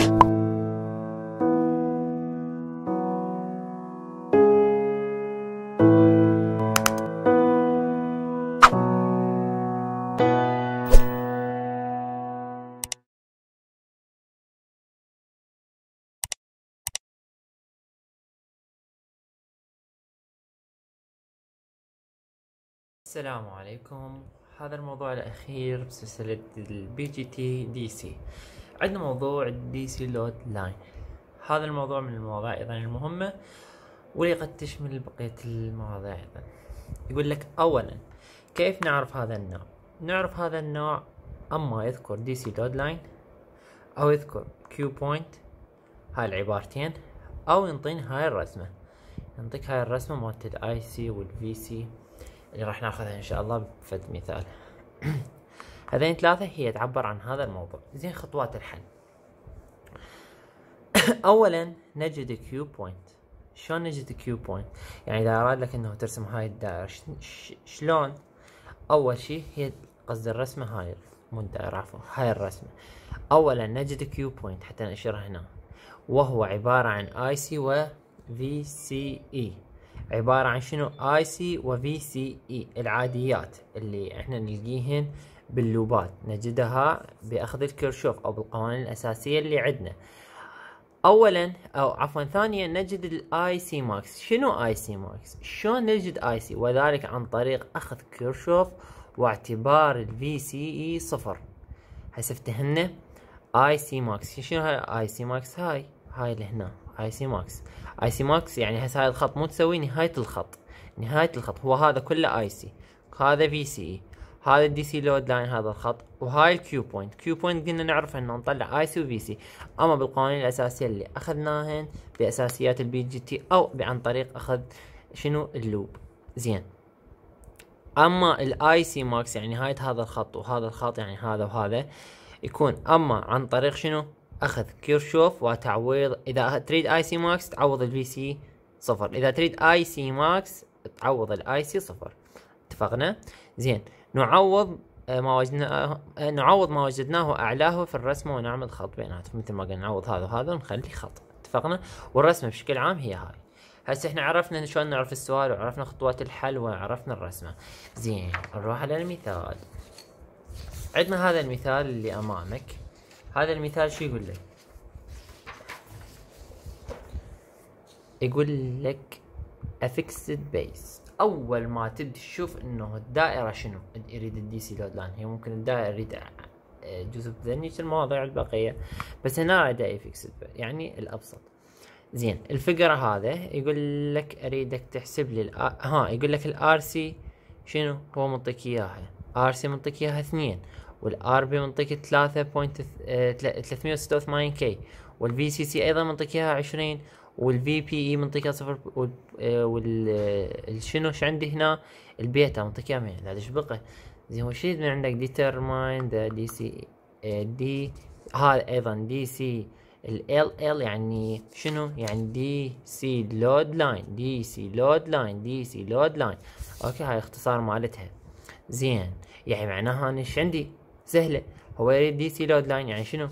السلام عليكم هذا الموضوع الأخير بسلسلة البي جي تي دي سي عندنا موضوع الدي سي لود لاين هذا الموضوع من المواضيع ايضا المهمه واللي قد تشمل بقيه المواضيع ايضا يقول لك اولا كيف نعرف هذا النوع نعرف هذا النوع اما يذكر دي سي لود لاين او يذكر كيو بوينت هاي العبارتين او ينطيني هاي الرسمه ينطيك هاي الرسمة مالت الاي سي والفي سي اللي راح ناخذها ان شاء الله بفد مثال هذين ثلاثة هي تعبر عن هذا الموضوع زين خطوات الحل اولا نجد كيو بوينت شلون نجد كيو بوينت يعني اذا اراد لك انه ترسم هاي الدائرة شلون اول شيء هي قصدي الرسمة هاي مو الدائرة عفوا هاي الرسمة اولا نجد كيو بوينت حتى نشره هنا وهو عبارة عن اي سي و في سي اي عبارة عن شنو اي سي و في سي اي العاديات اللي احنا نلقيهن باللوبات نجدها باخذ الكرشوف او بالقوانين الاساسيه اللي عندنا اولا او عفوا ثانيا نجد الاي سي ماكس شنو اي سي ماكس شلون نجد اي سي وذلك عن طريق اخذ كرشوف واعتبار الفي سي اي e صفر هسه افتهمنا اي سي ماكس شنو هاي اي سي ماكس هاي هاي لهنا اي سي ماكس اي سي ماكس يعني هسه هاي الخط مو تسوي نهايه الخط نهايه الخط هو هذا كله اي سي هذا في سي اي هذا الدي سي لود لاين هذا الخط وهاي الكيو بوينت كيو بوينت قلنا نعرف انه نطلع اي سي وفي سي اما بالقوانين الاساسيه اللي اخذناهن باساسيات البي جي تي او عن طريق اخذ شنو اللوب زين اما الاي سي ماكس يعني نهايه هذا الخط وهذا الخط يعني هذا وهذا يكون اما عن طريق شنو اخذ كيرشوف وتعويض اذا تريد اي سي ماكس تعوض البي سي صفر اذا تريد اي سي ماكس تعوض الاي سي صفر اتفقنا زين نعوض آه، ما وجدناه آه، نعوض ما وجدناه اعلاه في الرسمه ونعمل خط بيناتهم مثل ما قلنا نعوض هذا وهذا ونخلي خط اتفقنا والرسمه بشكل عام هي هاي هسه احنا عرفنا شلون نعرف السؤال وعرفنا خطوات الحل وعرفنا الرسمه زين نروح على المثال عندنا هذا المثال اللي امامك هذا المثال شو يقول لك يقول لك a fixed base اول ما تبدي تشوف انه الدائره شنو يريد الدي سي لود لاين هي ممكن الدائره يريد آه، جزء بذنيك المواضيع البقيه بس هنا دا فيكسد يعني الابسط زين الفقره هذا يقول لك اريدك تحسب لي ها يقول لك الار سي شنو هو منطيك اياها ار سي منطيك اياها 2 والار بي منطيك 3.386 كي والفي سي سي ايضا منطيك اياها 20 والفي بي اي e منطقة صفر ايش آه، آه، عندي هنا البيتا منطقة من هذا ايش بقى زين وش من عندك ديترماين ذا دي سي دي هذا ايضا دي سي ال ال يعني شنو يعني دي سي لود لاين دي سي لود لاين دي سي لود لاين اوكي هاي اختصار مالتها زين يعني معناها انا ايش عندي سهله هو يريد دي سي لود لاين يعني شنو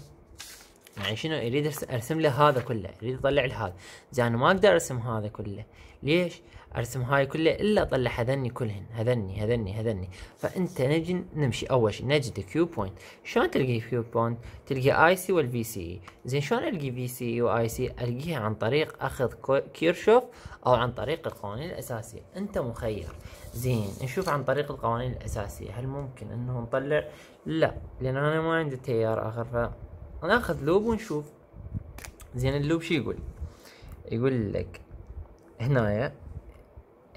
يعني شنو يريد ارسم له هذا كله يريد اطلع له هذا زين ما اقدر ارسم هذا كله ليش ارسم هاي كله الا اطلع هذني كلهن هذني هذني هذني فانت نجي نمشي اول شيء نجد كيو بوينت شلون تلقي كيو بوينت تلقي اي سي والفي سي زين شلون القي في سي واي سي القيها عن طريق اخذ كيرشوف او عن طريق القوانين الاساسيه انت مخير زين نشوف عن طريق القوانين الاساسيه هل ممكن انه نطلع لا لان انا ما عندي تيار اخر ف هناخذ لوب ونشوف زين اللوب شو يقول يقول لك هنايا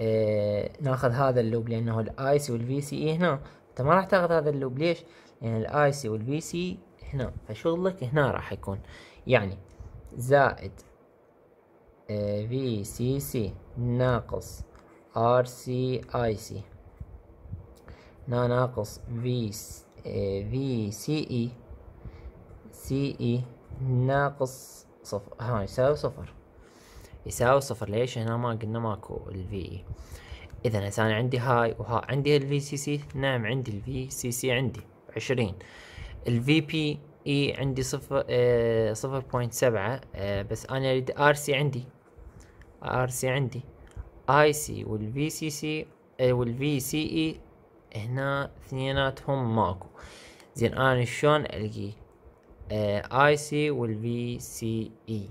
اه ناخذ هذا اللوب لانه الاي سي والفي سي اي e هنا انت ما راح تاخذ هذا اللوب ليش لان الاي سي والفي سي e هنا فشغلك هنا راح يكون يعني زائد في سي سي ناقص ار سي اي سي ناقص في في سي اي سي اي ناقص صفر ها يساوي صفر يساوي صفر ليش هنا ما قلنا ماكو الفي اي اذا هسه انا عندي هاي وها عندي الفي سي سي نعم عندي الفي سي سي عندي عشرين الفي بي اي e عندي صفر آه صفر بوينت سبعة آه بس انا اريد ار سي عندي ار سي عندي اي سي والفي سي سي والفي سي اي هنا اثنيناتهم ماكو زين انا شلون القي اي آه، سي والفي سي اي e.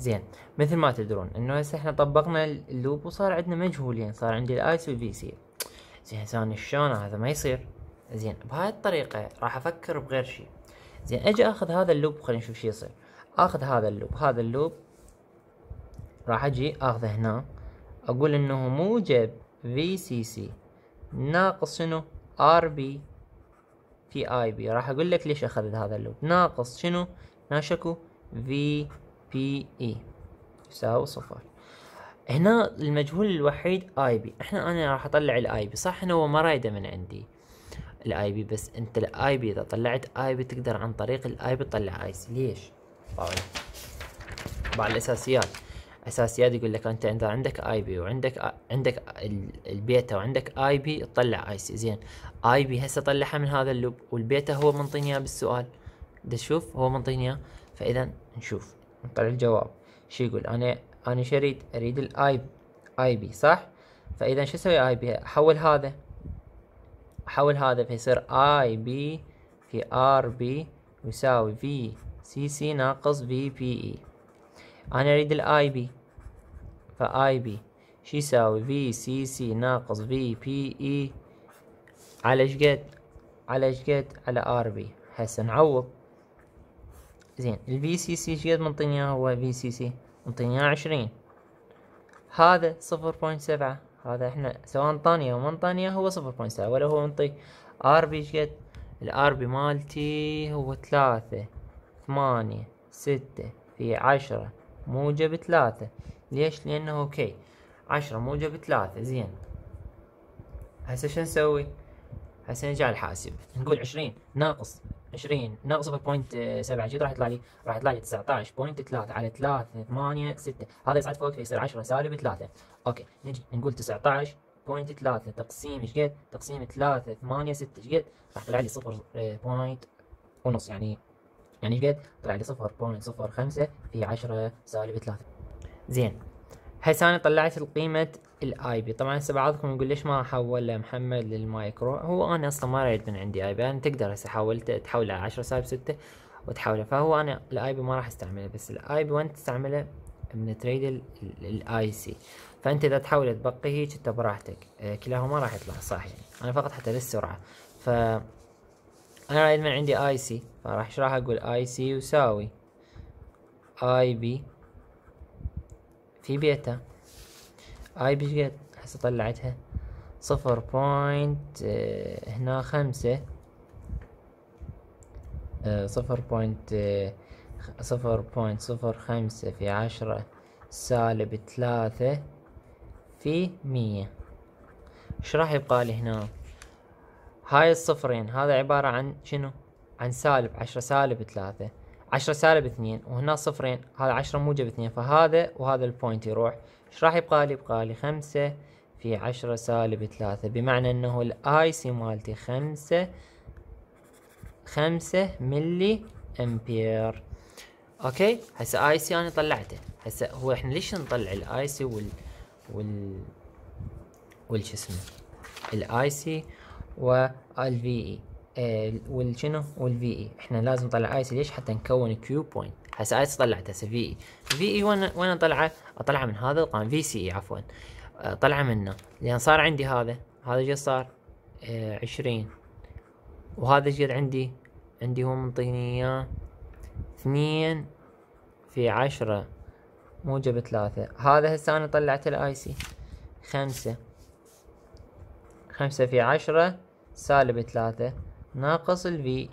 زين مثل ما تدرون انه هسه احنا طبقنا اللوب وصار عندنا مجهولين صار عندي الاي سي والفي سي e. زين هسه شلون هذا ما يصير زين بهاي الطريقه راح افكر بغير شيء زين اجي اخذ هذا اللوب خلينا نشوف شو يصير اخذ هذا اللوب هذا اللوب راح اجي اخذه هنا اقول انه موجب في سي سي ناقص شنو ار بي في اي بي راح اقول لك ليش اخذت هذا اللوب ناقص شنو ناشكو في بي اي يساوي صفر هنا المجهول الوحيد اي بي احنا انا راح اطلع الاي بي صح انه هو ما رايده من عندي الاي بي بس انت الاي بي اذا طلعت اي بي تقدر عن طريق الاي بي تطلع اي سي ليش؟ طبعا طيب. الاساسيات اساسيات يقول لك انت اذا عندك اي بي وعندك عندك البيتا وعندك اي بي تطلع اي سي زين اي بي هسه طلعها من هذا اللوب والبيتا هو منطيني اياه بالسؤال شوف هو منطيني اياه فاذا نشوف نطلع الجواب شو يقول انا انا شو اريد اريد الاي اي بي صح فاذا شو اسوي اي بي احول هذا احول هذا فيصير اي بي في ار بي يساوي في سي سي ناقص في بي اي انا اريد الاي بي فاي بي شو يساوي في سي سي ناقص في بي اي على شقد على شقد على ار بي هسه نعوض زين الفي سي سي شقد منطيني اياه هو في سي سي منطيني اياه عشرين هذا صفر بوينت سبعة هذا احنا سواء انطاني او ما انطاني هو صفر بوينت سبعة ولا هو منطي ار بي شقد الار بي مالتي هو ثلاثة ثمانية ستة في عشرة موجب ثلاثة ليش لانه كي عشرة موجب ثلاثة زين هسه شو نسوي هسه نجي على الحاسب نقول عشرين ناقص عشرين ناقص سبعة جد راح يطلع لي راح يطلع لي 19.3 على 3 8 6 هذا يصعد فوق فيصير عشرة سالب ثلاثة اوكي نجي نقول عشر بوينت ثلاثة تقسيم ايش قد؟ تقسيم 3 8 6 ايش قد؟ راح يطلع لي صفر بوينت ونص يعني يعني ايش قد؟ طلع لي 0.05 في 10 سالب 3 زين هسه انا طلعت القيمة الاي بي طبعا هسه بعضكم يقول ليش ما احول محمد للمايكرو هو انا اصلا ما ريت من عندي اي بي انا تقدر هسه حولته تحوله على 10 سالب 6 وتحوله فهو انا الاي بي ما راح استعمله بس الاي بي وين تستعمله من تريد الاي سي فانت اذا تحاول تبقيه هيك انت براحتك آه، كلاهما راح يطلع صح يعني انا فقط حتى للسرعه ف انا من عندي اي سي فراح راح اقول اي سي يساوي اي بي في بيتا اي بي قد هسه طلعتها صفر بوينت اه هنا خمسة اه صفر بوينت اه صفر بوينت صفر خمسة في عشرة سالب ثلاثة في مية ايش راح يبقى لي هنا هاي الصفرين هذا عبارة عن شنو عن سالب عشرة سالب ثلاثة عشرة سالب اثنين وهنا صفرين هذا عشرة موجب اثنين فهذا وهذا البوينت يروح ايش راح يبقى لي يبقى لي خمسة في عشرة سالب ثلاثة بمعنى انه الاي سي مالتي خمسة خمسة ملي امبير اوكي هسه اي سي انا طلعته هسه هو احنا ليش نطلع الاي سي وال وال وش اسمه الاي سي والفي e. اي والشنو والفي اي e. احنا لازم نطلع ايس ليش حتى نكون كيو بوينت هسه ايس طلعت هسه في اي في اي وين وين اطلعه اطلعه من هذا القانون في سي اي عفوا آه، طلعه منه لان صار عندي هذا هذا جد صار آه، عشرين وهذا جد عندي عندي هو منطيني اياه اثنين في عشرة موجب ثلاثة هذا هسه انا طلعت الاي سي خمسة خمسة في عشرة سالب ثلاثة ناقص ال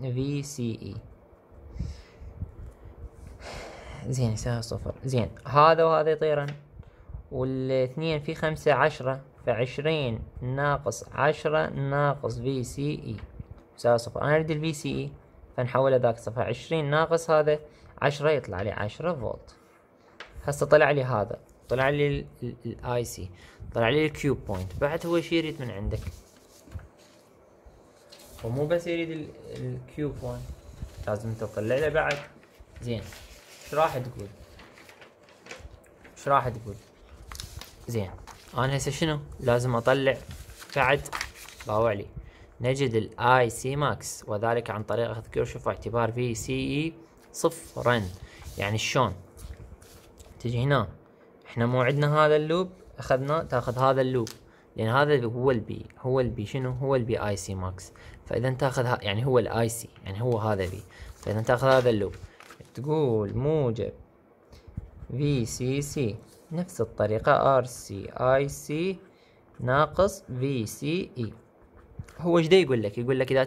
في سي اي زين يساوي صفر زين هذا وهذا يطيرن والاثنين في خمسة عشرة فعشرين ناقص عشرة ناقص في سي اي يساوي صفر انا اريد في سي اي فنحوله ذاك صفر عشرين ناقص هذا عشرة يطلع لي عشرة فولت هسه طلع لي هذا طلع لي الاي سي طلع لي الكيوب بوينت بعد هو شي من عندك ومو بس يريد الكيوب 1 لازم تطلع له بعد زين ايش راح تقول؟ ايش راح تقول؟ زين انا هسه شنو؟ لازم اطلع بعد باوع لي نجد الاي سي ماكس وذلك عن طريق اخذ كيرشوف اعتبار في سي اي صفرا يعني شلون؟ تجي هنا احنا مو عندنا هذا اللوب اخذنا تاخذ هذا اللوب لان هذا هو البي هو البي شنو هو البي اي سي ماكس فاذا تاخذ يعني هو الاي سي يعني هو هذا بي فاذا تاخذ هذا اللوب تقول موجب في سي سي نفس الطريقة ار سي اي سي ناقص في سي اي هو ايش يقول لك يقول لك اذا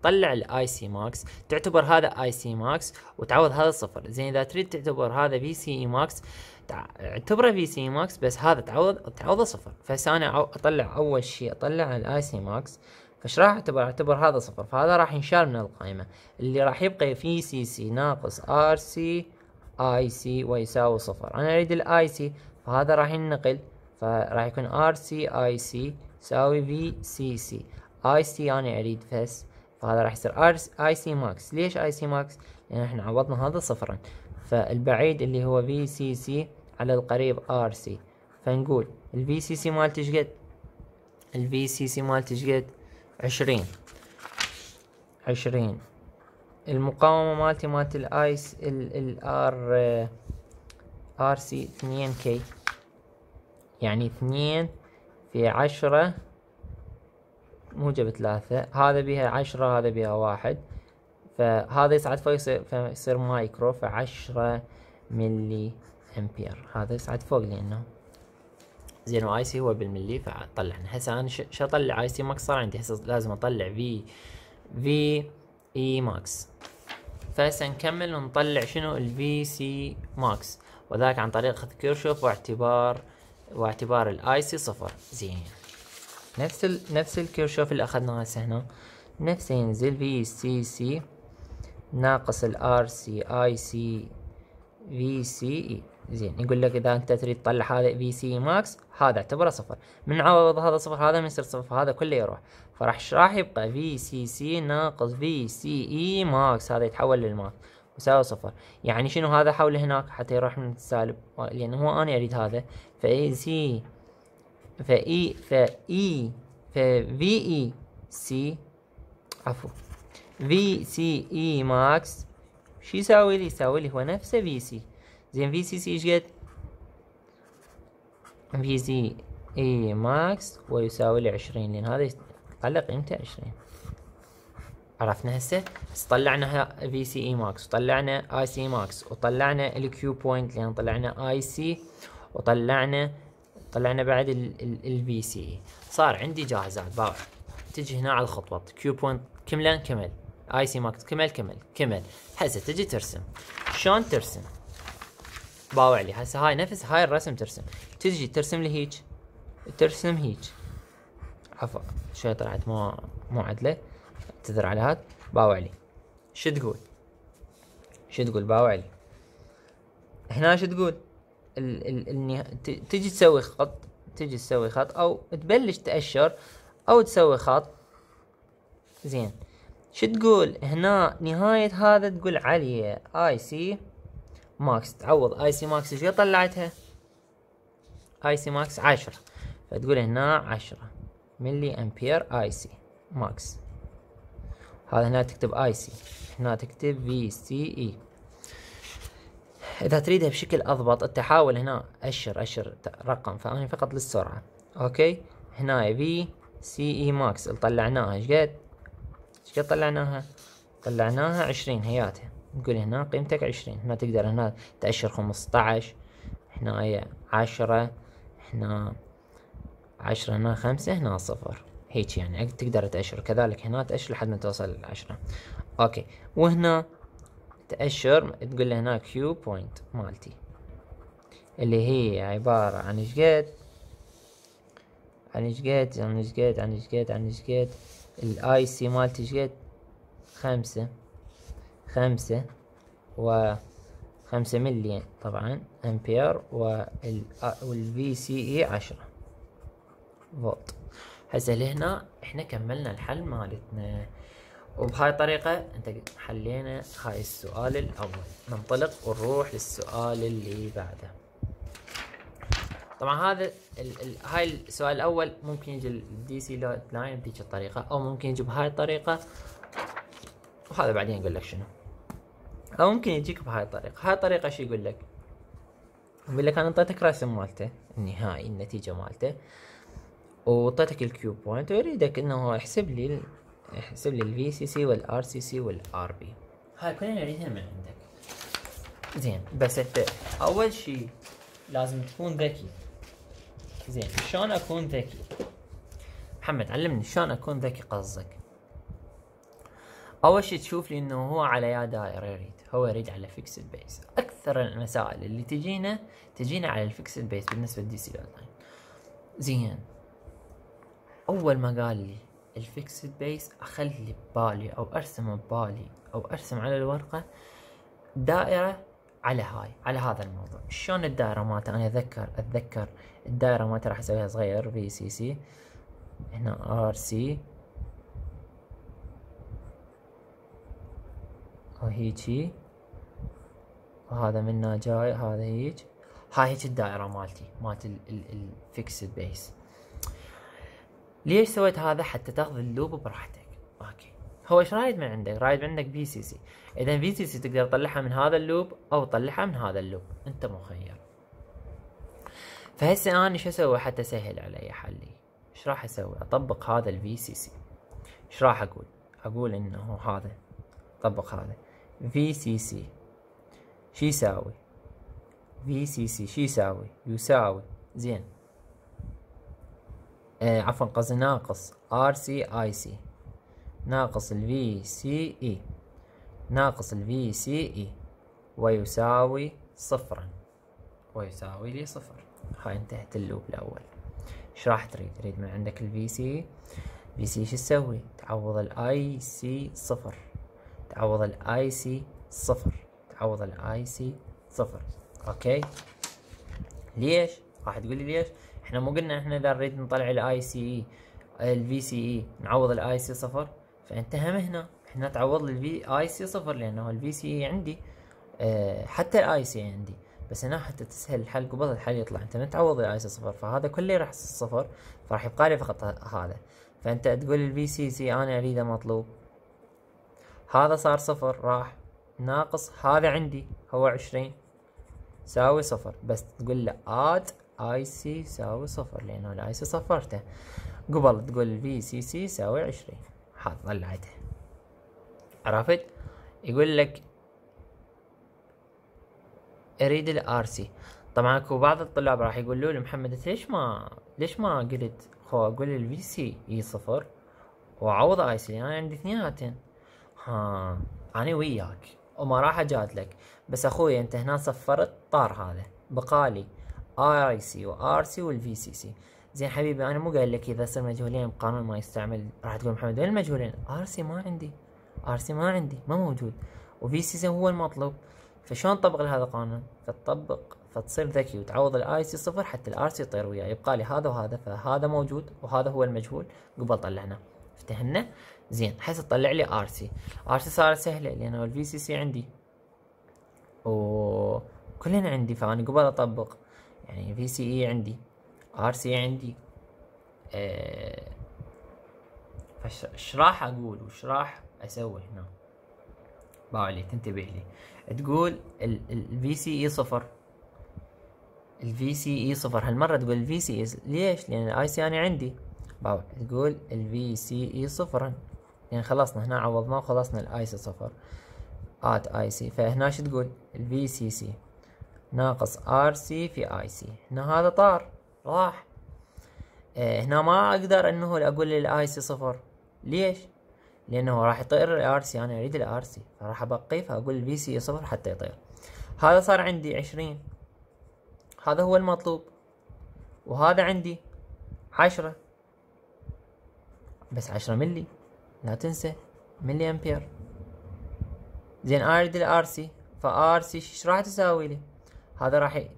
تطلع الاي سي ماكس تعتبر هذا اي سي ماكس وتعوض هذا صفر زين اذا تريد تعتبر هذا في سي اي ماكس اعتبره في سي ماكس بس هذا تعوض تعوضه صفر فهسه انا اطلع اول شيء اطلع الاي سي ماكس فش راح اعتبر اعتبر هذا صفر فهذا راح ينشال من القائمه اللي راح يبقى في سي سي ناقص ار سي اي سي ويساوي صفر انا اريد الاي سي فهذا راح ينقل فراح يكون ار سي اي سي يساوي في سي سي اي سي انا اريد فس فهذا راح يصير ار اي سي ماكس ليش اي سي ماكس لان احنا عوضنا هذا صفرا فالبعيد اللي هو في سي سي على القريب ار سي فنقول البي سي سي مالتي شقد البي سي سي مالتي شقد عشرين عشرين المقاومة مالتي مالت الايس الار ار سي اثنين كي يعني اثنين في عشرة موجب ثلاثة هذا بها عشرة هذا بها واحد فهذا يصعد فيصير مايكرو فعشرة ملي امبير هذا يصعد فوق لانه زين واي سي هو بالملي فطلعنا يعني هسه انا شو اطلع اي سي ماكس صار عندي هسه لازم اطلع في في اي ماكس فهسه نكمل ونطلع شنو الفي سي ماكس وذاك عن طريق اخذ كيرشوف واعتبار واعتبار الاي سي صفر زين نفس ال نفس الكيرشوف اللي اخذناه هسه هنا نفسه ينزل في سي سي ناقص الار سي اي سي في سي اي زين يقول لك اذا انت تريد تطلع هذا بي سي ماكس هذا اعتبره صفر من عوض هذا صفر هذا ما يصير صفر هذا كله يروح فراح راح يبقى في سي سي ناقص في سي اي ماكس هذا يتحول للماكس يساوي صفر يعني شنو هذا حول هناك حتى يروح من السالب لان يعني هو انا اريد هذا فاي سي فاي فاي في اي سي e عفوا في سي اي ماكس شو يساوي لي يساوي لي هو نفسه في سي زين في سي سي ايش قد في سي اي ماكس ويساوي لي 20 لان هذا طلع قيمته 20 عرفنا هسه بس طلعنا في سي اي ماكس وطلعنا اي سي ماكس وطلعنا الكيو بوينت لان طلعنا اي سي وطلعنا طلعنا بعد الفي سي اي صار عندي جاهزات باوع تجي هنا على الخطوه كيو بوينت كملان كمل اي سي ماكس كمل كمل كمل هسه تجي ترسم شلون ترسم باوع لي هسه هاي نفس هاي الرسم ترسم تجي ترسم لي هيج ترسم هيج عفوا شوي طلعت مو مو عدله اعتذر على هاد باوع لي شو تقول شو تقول باوع لي هنا شو تقول ال ال النها... تجي تسوي خط تجي تسوي خط او تبلش تأشر او تسوي خط زين شو تقول هنا نهاية هذا تقول علي اي سي ماكس تعوض اي سي ماكس ايش طلعتها اي سي ماكس عشرة فتقول هنا عشرة ملي امبير اي سي ماكس هذا هنا تكتب اي سي هنا تكتب في سي اي اذا تريدها بشكل اضبط انت حاول هنا اشر اشر رقم فانا فقط للسرعه اوكي هنا في سي اي e ماكس اللي طلعناها ايش قد ايش قد طلعناها طلعناها عشرين هياتها نقول هنا قيمتك عشرين هنا تقدر هنا تأشر خمسطعش هنا عشرة هنا عشرة هنا خمسة هنا صفر هيك يعني تقدر تأشر كذلك هنا تأشر لحد ما توصل للعشرة اوكي وهنا تأشر تقول هنا كيو بوينت مالتي اللي هي عبارة عن شقد عن شقد عن شقد عن شقد عن شقد الاي سي مالتي شقد خمسة خمسة و خمسة ملي طبعا أمبير وال والفي سي إي عشرة فولت هسه لهنا احنا كملنا الحل مالتنا وبهاي الطريقة انت حلينا هاي السؤال الأول ننطلق ونروح للسؤال اللي بعده طبعا هذا ال ال هاي السؤال الأول ممكن يجي الدي سي لاين بتيجي الطريقة أو ممكن يجي بهاي الطريقة وهذا بعدين أقول لك شنو او ممكن يجيك بهاي الطريقه هاي الطريقه شو يقول لك يقول لك انا اعطيتك رسم مالته النهائي النتيجه مالته وعطيتك الكيو بوينت ويريدك انه يحسب لي يحسب لي الفي سي سي والار سي سي والار بي هاي كلنا نريدها من عندك زين بس انت اول شيء لازم تكون ذكي زين شلون اكون ذكي محمد علمني شلون اكون ذكي قصدك اول شيء تشوف لي انه هو على يا دائره يريد هو يريد على فيكسد بيس اكثر المسائل اللي تجينا تجينا على الفيكسد بيس بالنسبه للدي سي لاين زين اول ما قال لي الفيكسد بيس اخلي ببالي او ارسم ببالي او ارسم على الورقه دائره على هاي على هذا الموضوع شلون الدائره مالته انا اذكر اتذكر الدائره مالته راح اسويها صغير في سي سي هنا ار سي وهيجي وهذا منا جاي هذا هيك هاي هيك الدائره مالتي مالت الفيكس بيس ليش سويت هذا حتى تاخذ اللوب براحتك اوكي هو ايش رايد من عندك رايد من عندك بي سي سي اذا بي سي سي تقدر تطلعها من هذا اللوب او تطلعها من هذا اللوب انت مخير فهسه انا شو اسوي حتى اسهل علي حلي ايش راح اسوي اطبق هذا الفي سي سي ايش راح اقول اقول انه هذا طبق هذا في سي سي شي يساوي في سي سي شي يساوي يساوي زين آه عفوا قصدي ناقص ار سي اي سي ناقص في سي اي ناقص في سي اي ويساوي صفرا ويساوي لي صفر هاي انتهت اللوب الاول ايش راح تريد تريد من عندك في سي في سي شو تسوي تعوض الاي سي صفر تعوض الاي سي صفر تعوض الاي سي صفر اوكي ليش راح تقول لي ليش احنا مو قلنا احنا اذا نريد نطلع الاي سي اي e، الفي سي اي e، نعوض الاي سي صفر فانت هم هنا احنا تعوض للفي اي سي صفر لانه الفي سي اي e عندي اه حتى الاي سي عندي بس هنا حتى تسهل الحل قبل الحل يطلع انت ما تعوض الاي سي صفر فهذا كله راح صفر فراح يبقى لي فقط هذا فانت تقول الفي سي سي انا اريده مطلوب هذا صار صفر راح ناقص هذا عندي هو عشرين ساوي صفر بس تقول له اد اي سي ساوي صفر لانه الاي سي صفرته قبل تقول في سي سي ساوي عشرين حاط طلعته عرفت يقول لك اريد الار سي طبعا اكو بعض الطلاب راح يقولوا له محمد ليش ما ليش ما قلت خو اقول الفي سي اي e صفر واعوض اي سي انا عندي اثنيناتين ها أنا وياك وما راح اجادلك لك بس أخوي أنت هنا صفرت طار هذا بقالي اي سي وار سي والفي سي سي زين حبيبي انا مو قايل لك اذا صير مجهولين بقانون ما يستعمل راح تقول محمد وين المجهولين ار سي ما عندي ار سي ما عندي ما موجود وفي سي سي هو المطلوب فشلون نطبق لهذا القانون فتطبق فتصير ذكي وتعوض الاي سي صفر حتى الار سي يطير وياه يبقى لي هذا وهذا فهذا موجود وهذا هو المجهول قبل طلعناه افتهمنا زين حيث تطلع لي ار سي ار سي صارت سهله لان الفي سي سي عندي وكلهن عندي فانا قبل اطبق يعني في سي اي عندي ار سي عندي أه فش راح اقول وش راح اسوي هنا باعلي تنتبه لي تقول الفي سي اي صفر الفي سي اي e صفر هالمرة تقول الفي سي اي ليش؟ لان الاي سي انا عندي باو تقول الفي سي اي e صفرا يعني خلصنا هنا عوضناه وخلصنا الاي سي صفر ات اي سي فهنا شو تقول الفي سي سي ناقص ار سي في اي سي هنا هذا طار راح آه هنا ما اقدر انه اقول الاي سي صفر ليش لانه راح يطير الار سي انا اريد الار سي فراح ابقيه فاقول الفي سي صفر حتى يطير هذا صار عندي عشرين هذا هو المطلوب وهذا عندي عشرة بس عشرة ملي لا تنسى ملي امبير زين انا اريد الار سي فار سي ايش راح تساوي لي هذا راح ي...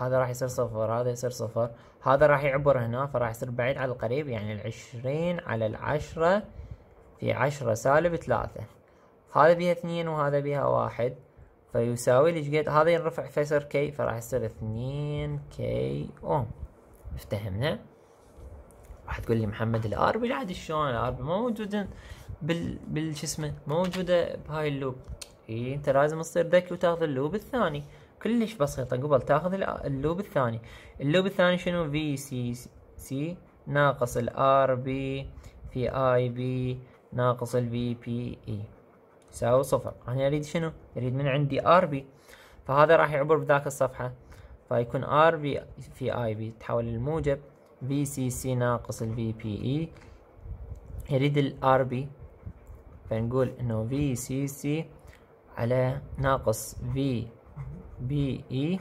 هذا راح يصير صفر هذا يصير صفر هذا راح يعبر هنا فراح يصير بعيد على القريب يعني العشرين على العشرة في عشرة سالب ثلاثة هذا بيها اثنين وهذا بيها واحد فيساوي لي قد هذا ينرفع فيصير كي فراح يصير اثنين كي اوم افتهمنا راح تقول لي محمد الاربي عاد شلون الاربي ما موجوده بال بال شو اسمه موجوده بهاي اللوب اي انت لازم تصير ذكي وتاخذ اللوب الثاني كلش بسيطه قبل تاخذ اللوب الثاني اللوب الثاني شنو في سي سي ناقص الار بي في اي e. بي ناقص الفي بي اي يساوي صفر انا اريد شنو اريد من عندي ار بي فهذا راح يعبر بذاك الصفحه فيكون ار بي في اي بي تحول للموجب في سي سي ناقص الفي بي اي e. يريد الار بي فنقول انه في سي سي على ناقص في بي اي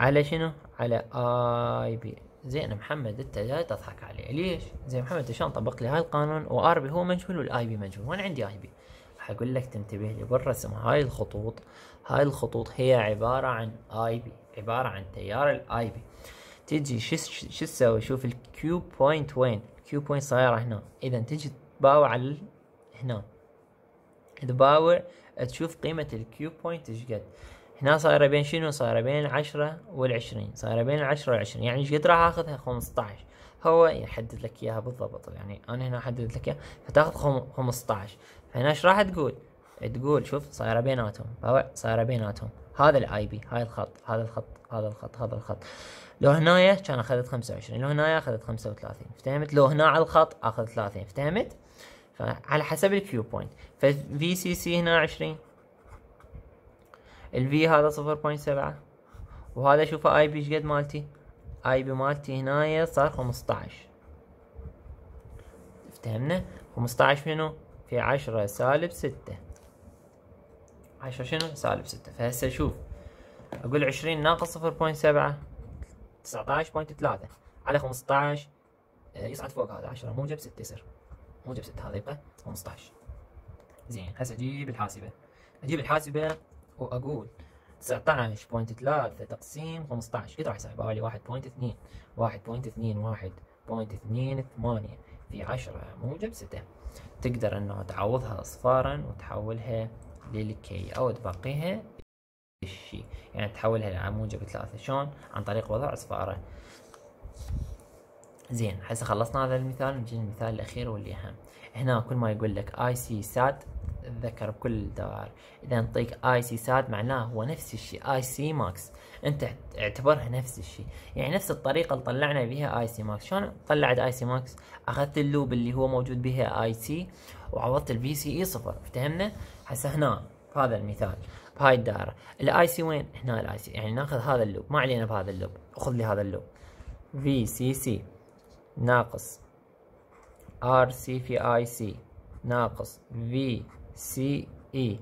على شنو؟ على اي بي زين محمد انت جاي تضحك علي ليش؟ زين محمد انت شلون طبق لي هاي القانون وار بي هو مجهول والاي بي مجهول وانا عندي اي بي حقول لك تنتبه لي بالرسم هاي الخطوط هاي الخطوط هي عبارة عن اي بي عباره عن تيار الاي بي تجي شو تسوي شوف الكيو بوينت وين الكيو بوينت صايره هنا اذا تجي تباوع على هنا تباوع تشوف قيمه الكيو بوينت ايش قد هنا صايره بين شنو صايره بين العشرة والعشرين صايره بين العشرة والعشرين يعني ايش قد راح اخذها خمسطعش هو يحدد لك اياها بالضبط يعني انا هنا حددت لك اياها فتاخذ خمسطعش فهنا ايش راح تقول تقول شوف صايره بيناتهم صايره بيناتهم هذا الاي بي هاي الخط هذا الخط هذا الخط هذا الخط لو هنايا كان اخذت 25 لو هنايا اخذت 35 فهمت لو هنا على الخط اخذ 30 فهمت فعلى حسب الكيو بوينت فالفي سي سي هنا 20 الفي هذا 0.7 وهذا شوف اي بي شقد مالتي اي بي مالتي هنايا صار 15 افتهمنا 15 منو في 10 سالب 6 عشرة شنو سالب ستة فهسه شوف اقول عشرين ناقص صفر بوينت سبعة تسعتاش بوينت ثلاثة على خمستاش آه، يصعد فوق هذا عشرة موجب ستة يصير موجب ستة هذا يبقى خمستاش زين هسه اجيب الحاسبة اجيب الحاسبة واقول تسعتاش بوينت ثلاثة تقسيم خمستاش راح يصير واحد بوينت اثنين واحد بوينت اثنين واحد بوينت اثنين ثمانية في عشرة موجب ستة تقدر انه تعوضها اصفارا وتحولها للكي أو تبقيها الشي يعني تحولها إلى موجب ثلاثة شلون عن طريق وضع أصفارة زين هسه خلصنا هذا المثال نجي للمثال الأخير واللي أهم هنا كل ما يقول لك اي سي سات تذكر بكل الدوائر اذا نعطيك اي سي سات معناه هو نفس الشيء اي سي ماكس انت اعتبرها نفس الشيء يعني نفس الطريقه اللي طلعنا بها اي سي ماكس شلون طلعت اي سي ماكس اخذت اللوب اللي هو موجود بها اي سي وعوضت البي سي اي e صفر افتهمنا هسه هنا بهذا المثال بهاي الدائره الاي سي وين هنا الاي سي يعني ناخذ هذا اللوب ما علينا بهذا اللوب خذ لي هذا اللوب في سي سي ناقص e. ار سي e في اي سي ناقص في سي اي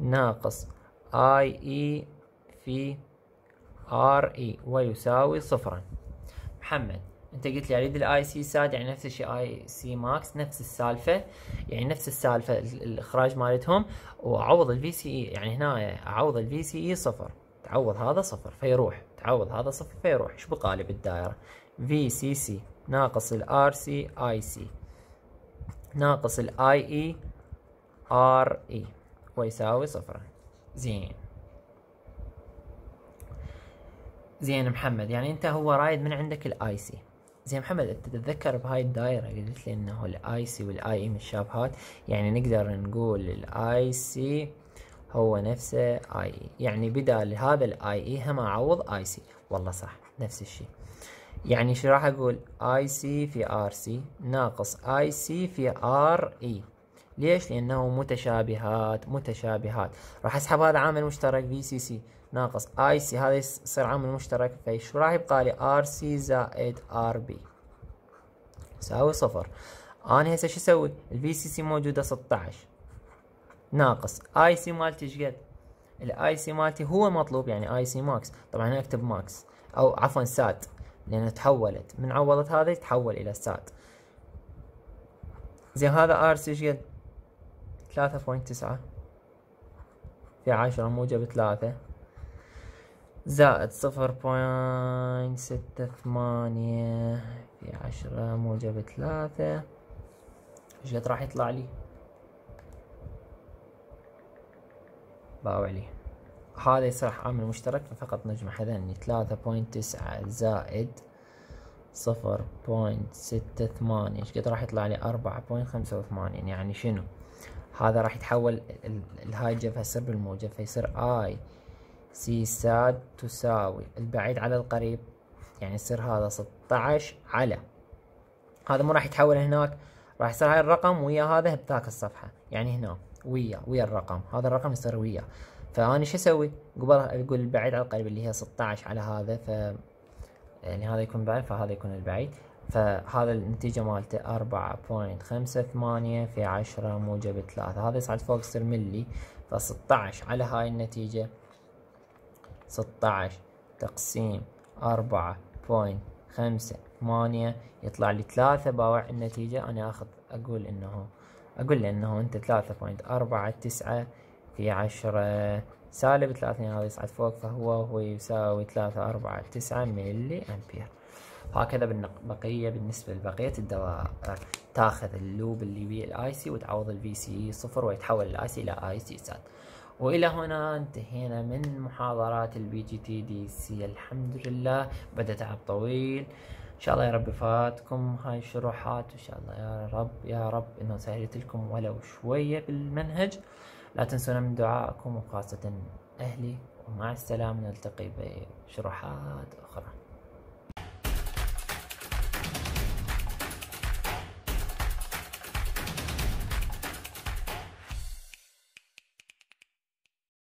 ناقص اي اي في ار اي ويساوي صفرا محمد انت قلت لي اريد الاي سي ساد يعني نفس الشيء اي سي ماكس نفس السالفه يعني نفس السالفه الاخراج مالتهم واعوض الفي سي اي e، يعني هنا اعوض الفي سي اي e صفر تعوض هذا صفر فيروح تعوض هذا صفر فيروح ايش بقالي بالدائره في سي سي ناقص الار سي اي سي ناقص الاي اي ار اي ويساوي صفر زين زين محمد يعني انت هو رايد من عندك الاي سي زي محمد انت تتذكر بهاي الدائرة قلت لي انه الاي سي والاي e اي متشابهات يعني نقدر نقول الاي سي هو نفسه اي e. يعني بدال هذا الاي اي e هم اعوض اي سي والله صح نفس الشيء يعني شو راح اقول اي سي في ار سي ناقص اي سي في ار اي ليش؟ لأنه متشابهات متشابهات راح أسحب هذا عامل مشترك في سي سي ناقص اي سي هذا يصير عامل مشترك فشو راح يبقى لي ار سي زائد ار بي يساوي صفر انا هسه شو اسوي الفي سي سي موجوده 16 ناقص اي سي مالتي ايش قد الاي سي مالتي هو مطلوب يعني اي سي ماكس طبعا هنا اكتب ماكس او عفوا سات لانها تحولت من عوضت هذه تحول الى سات زين هذا ار سي ايش قد ثلاثة بوينت تسعة في عشرة موجب ثلاثة زائد صفر بوينت ستة ثمانية في عشرة موجب ثلاثة ايش قد راح يطلع لي باو عليه هذا يصير عامل مشترك فقط نجمع هذين ثلاثة بوينت تسعة زائد صفر بوينت ستة ثمانية ايش قد راح يطلع لي أربعة بوينت خمسة وثمانين يعني شنو هذا راح يتحول الهاي جفة يصير بالموجب فيصير اي سي ساد تساوي البعيد على القريب يعني يصير هذا 16 على هذا مو راح يتحول هناك راح يصير هاي الرقم ويا هذا بذاك الصفحة يعني هنا ويا ويا الرقم هذا الرقم يصير ويا فأنا شو أسوي؟ قبل أقول البعيد على القريب اللي هي 16 على هذا ف يعني هذا يكون بعيد فهذا يكون البعيد فهذا النتيجة مالته أربعة بوينت خمسة ثمانية في عشرة موجب ثلاثة هذا يصعد فوق يصير ملي فستعش على هاي النتيجة ستعش تقسيم أربعة بوينت خمسة ثمانية يطلع لي ثلاثة باوع النتيجة أنا آخذ أقول إنه أقول إنه أنت ثلاثة بوينت أربعة تسعة في عشرة سالب ثلاثين يعني هذا يصعد فوق فهو هو يساوي ثلاثة أربعة تسعة ملي أمبير هكذا بقية بالنسبة لبقية الدوائر آه، تاخذ اللوب اللي بي الاي سي وتعوض الفي سي e صفر ويتحول الاي سي الى اي سي سات والى هنا انتهينا من محاضرات البي جي تي دي سي الحمد لله بدا تعب طويل ان شاء الله يا رب فاتكم هاي الشروحات وان شاء الله يا رب يا رب انه سهلت لكم ولو شويه بالمنهج لا تنسونا من دعائكم وخاصه اهلي ومع السلامه نلتقي بشروحات اخرى